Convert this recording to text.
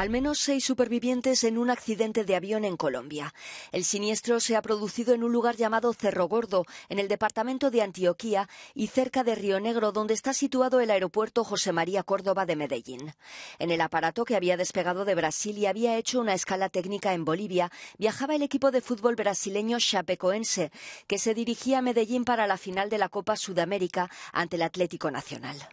Al menos seis supervivientes en un accidente de avión en Colombia. El siniestro se ha producido en un lugar llamado Cerro Gordo, en el departamento de Antioquía y cerca de Río Negro, donde está situado el aeropuerto José María Córdoba de Medellín. En el aparato que había despegado de Brasil y había hecho una escala técnica en Bolivia, viajaba el equipo de fútbol brasileño Chapecoense, que se dirigía a Medellín para la final de la Copa Sudamérica ante el Atlético Nacional.